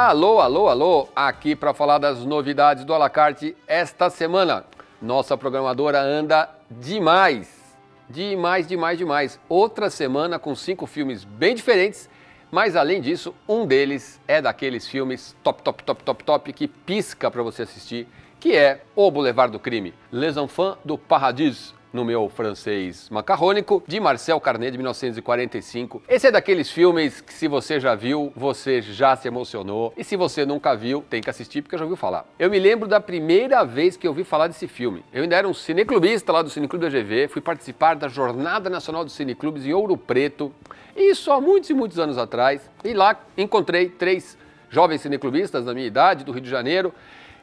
Alô, alô, alô, aqui para falar das novidades do Alacarte esta semana. Nossa programadora anda demais, demais, demais, demais. Outra semana com cinco filmes bem diferentes, mas além disso, um deles é daqueles filmes top, top, top, top, top que pisca para você assistir, que é O Boulevard do Crime, Les Enfants do Paradis, no meu francês macarrônico, de Marcel Carnet, de 1945. Esse é daqueles filmes que, se você já viu, você já se emocionou. E se você nunca viu, tem que assistir, porque já ouviu falar. Eu me lembro da primeira vez que eu ouvi falar desse filme. Eu ainda era um cineclubista lá do Cineclube da GV, fui participar da Jornada Nacional dos Cineclubes em Ouro Preto, isso há muitos e muitos anos atrás. E lá encontrei três jovens cineclubistas da minha idade, do Rio de Janeiro.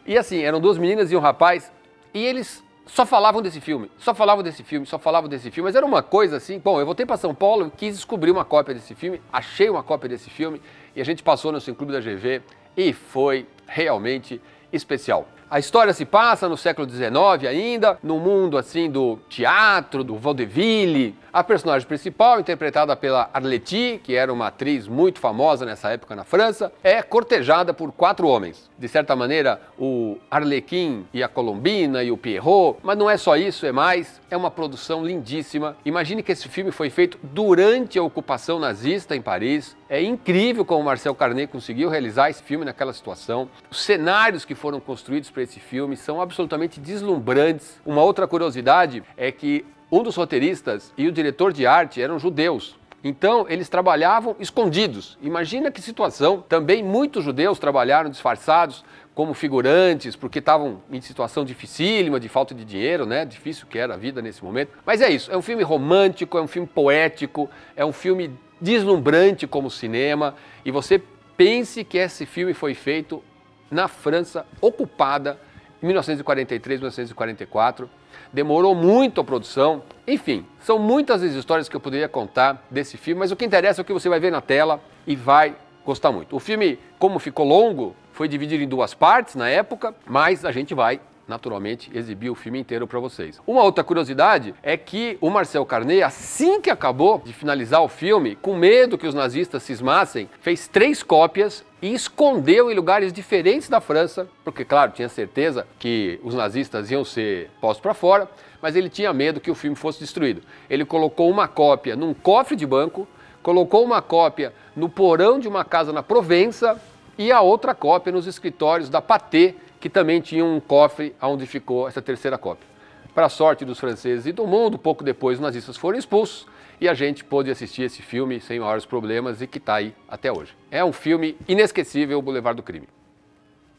E assim, eram duas meninas e um rapaz. E eles só falavam desse filme, só falavam desse filme, só falavam desse filme, mas era uma coisa assim. Bom, eu voltei para São Paulo, quis descobrir uma cópia desse filme, achei uma cópia desse filme e a gente passou no clube da GV e foi realmente especial. A história se passa no século XIX ainda, no mundo assim do teatro, do vaudeville, a personagem principal, interpretada pela Arletty, que era uma atriz muito famosa nessa época na França, é cortejada por quatro homens. De certa maneira, o Arlequim e a Colombina e o Pierrot, mas não é só isso, é mais, é uma produção lindíssima. Imagine que esse filme foi feito durante a ocupação nazista em Paris. É incrível como Marcel Carnet conseguiu realizar esse filme naquela situação. Os cenários que foram construídos para esse filme são absolutamente deslumbrantes. Uma outra curiosidade é que um dos roteiristas e o diretor de arte eram judeus. Então, eles trabalhavam escondidos. Imagina que situação. Também muitos judeus trabalharam disfarçados como figurantes, porque estavam em situação dificílima, de falta de dinheiro, né? Difícil que era a vida nesse momento. Mas é isso. É um filme romântico, é um filme poético, é um filme deslumbrante como cinema. E você pense que esse filme foi feito na França ocupada 1943, 1944. Demorou muito a produção. Enfim, são muitas as histórias que eu poderia contar desse filme, mas o que interessa é o que você vai ver na tela e vai gostar muito. O filme, como ficou longo, foi dividido em duas partes na época, mas a gente vai naturalmente, exibir o filme inteiro para vocês. Uma outra curiosidade é que o Marcel Carnet, assim que acabou de finalizar o filme, com medo que os nazistas cismassem, fez três cópias e escondeu em lugares diferentes da França, porque, claro, tinha certeza que os nazistas iam ser postos para fora, mas ele tinha medo que o filme fosse destruído. Ele colocou uma cópia num cofre de banco, colocou uma cópia no porão de uma casa na Provença e a outra cópia nos escritórios da Paté que também tinha um cofre onde ficou essa terceira cópia. Para a sorte dos franceses e do mundo, pouco depois os nazistas foram expulsos e a gente pôde assistir esse filme sem maiores problemas e que está aí até hoje. É um filme inesquecível, O Boulevard do Crime.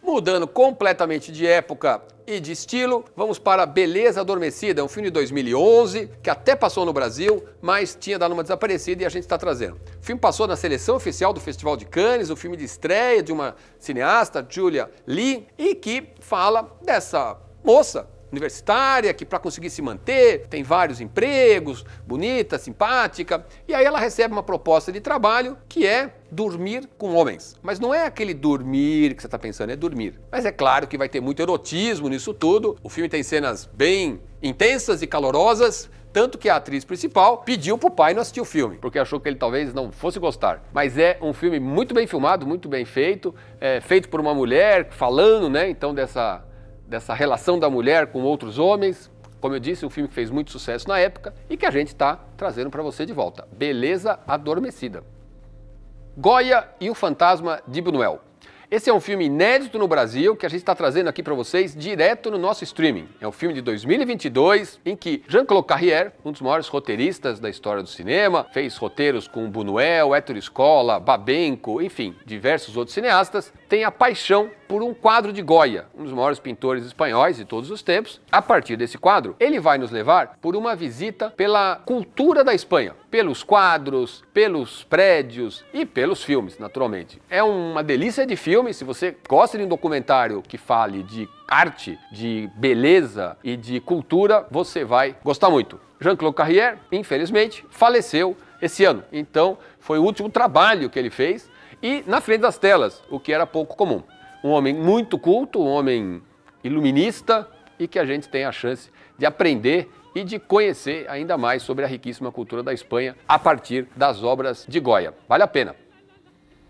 Mudando completamente de época e de estilo, vamos para Beleza Adormecida, um filme de 2011 que até passou no Brasil, mas tinha dado uma desaparecida e a gente está trazendo. O filme passou na seleção oficial do Festival de Cannes, o um filme de estreia de uma cineasta, Julia Lee, e que fala dessa moça universitária que para conseguir se manter tem vários empregos, bonita, simpática, e aí ela recebe uma proposta de trabalho que é dormir com homens. Mas não é aquele dormir que você está pensando, é dormir. Mas é claro que vai ter muito erotismo nisso tudo. O filme tem cenas bem intensas e calorosas, tanto que a atriz principal pediu pro pai não assistir o filme, porque achou que ele talvez não fosse gostar. Mas é um filme muito bem filmado, muito bem feito, é, feito por uma mulher falando, né? Então dessa dessa relação da mulher com outros homens. Como eu disse, um filme que fez muito sucesso na época e que a gente está trazendo para você de volta. Beleza Adormecida. Goya e o Fantasma de Buñuel. Esse é um filme inédito no Brasil que a gente está trazendo aqui para vocês direto no nosso streaming. É um filme de 2022 em que Jean-Claude Carrière, um dos maiores roteiristas da história do cinema, fez roteiros com Buñuel, Héctor Escola, Babenco, enfim, diversos outros cineastas, tem a paixão por um quadro de Goya, um dos maiores pintores espanhóis de todos os tempos. A partir desse quadro, ele vai nos levar por uma visita pela cultura da Espanha pelos quadros, pelos prédios e pelos filmes, naturalmente. É uma delícia de filme. Se você gosta de um documentário que fale de arte, de beleza e de cultura, você vai gostar muito. Jean-Claude Carrière, infelizmente, faleceu esse ano. Então, foi o último trabalho que ele fez e na frente das telas, o que era pouco comum. Um homem muito culto, um homem iluminista e que a gente tem a chance de aprender e de conhecer ainda mais sobre a riquíssima cultura da Espanha a partir das obras de Goya. Vale a pena.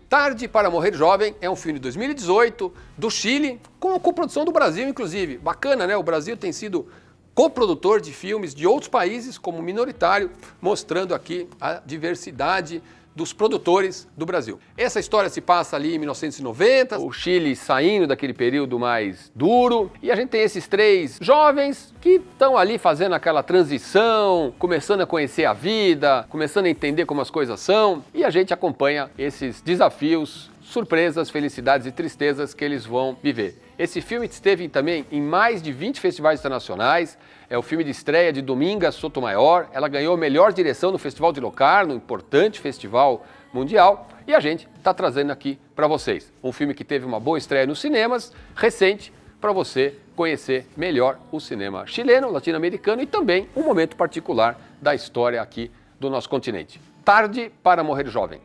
Tarde para Morrer Jovem é um filme de 2018 do Chile, com a coprodução do Brasil, inclusive. Bacana, né? O Brasil tem sido coprodutor de filmes de outros países como Minoritário, mostrando aqui a diversidade dos produtores do Brasil. Essa história se passa ali em 1990, o Chile saindo daquele período mais duro, e a gente tem esses três jovens que estão ali fazendo aquela transição, começando a conhecer a vida, começando a entender como as coisas são, e a gente acompanha esses desafios surpresas, felicidades e tristezas que eles vão viver. Esse filme esteve também em mais de 20 festivais internacionais. É o filme de estreia de Dominga Sotomayor. Ela ganhou a melhor direção no Festival de Locarno, um importante festival mundial. E a gente está trazendo aqui para vocês um filme que teve uma boa estreia nos cinemas, recente, para você conhecer melhor o cinema chileno, latino-americano e também um momento particular da história aqui do nosso continente. Tarde para Morrer Jovem.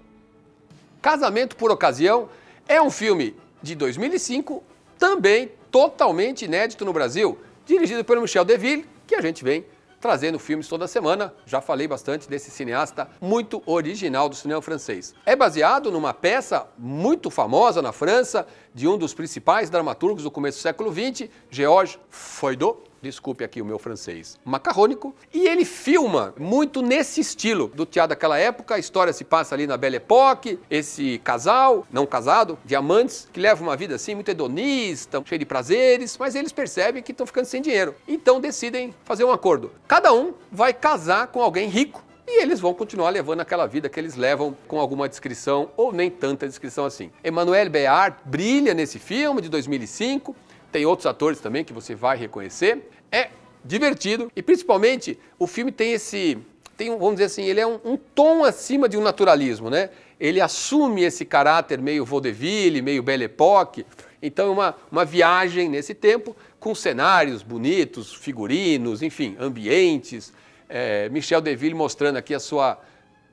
Casamento por Ocasião é um filme de 2005, também totalmente inédito no Brasil, dirigido pelo Michel Deville, que a gente vem trazendo filmes toda semana. Já falei bastante desse cineasta muito original do cinema francês. É baseado numa peça muito famosa na França, de um dos principais dramaturgos do começo do século XX, Georges Feydeau, desculpe aqui o meu francês, macarrônico, e ele filma muito nesse estilo do teatro daquela época. A história se passa ali na Belle Époque, esse casal, não casado, de amantes, que leva uma vida assim muito hedonista, cheio de prazeres, mas eles percebem que estão ficando sem dinheiro. Então decidem fazer um acordo. Cada um vai casar com alguém rico e eles vão continuar levando aquela vida que eles levam com alguma descrição ou nem tanta descrição assim. Emmanuel Béard brilha nesse filme de 2005 tem outros atores também que você vai reconhecer. É divertido e principalmente o filme tem esse tem vamos dizer assim, ele é um, um, tom acima de um naturalismo, né? Ele assume esse caráter meio vaudeville, meio belle époque. Então é uma, uma viagem nesse tempo com cenários bonitos, figurinos, enfim, ambientes. É, Michel Deville mostrando aqui a sua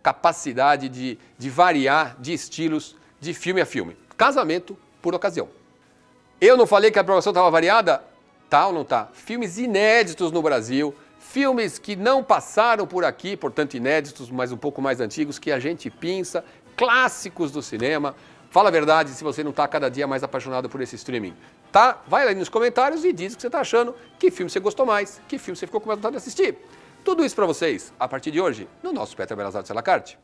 capacidade de, de variar de estilos de filme a filme. Casamento por ocasião. Eu não falei que a programação estava variada? Tá ou não tá? Filmes inéditos no Brasil, filmes que não passaram por aqui, portanto inéditos, mas um pouco mais antigos, que a gente pinça, clássicos do cinema. Fala a verdade se você não está cada dia mais apaixonado por esse streaming. Tá? Vai lá nos comentários e diz o que você está achando, que filme você gostou mais, que filme você ficou com mais vontade de assistir. Tudo isso para vocês, a partir de hoje, no nosso Petra Belas Artes à la carte.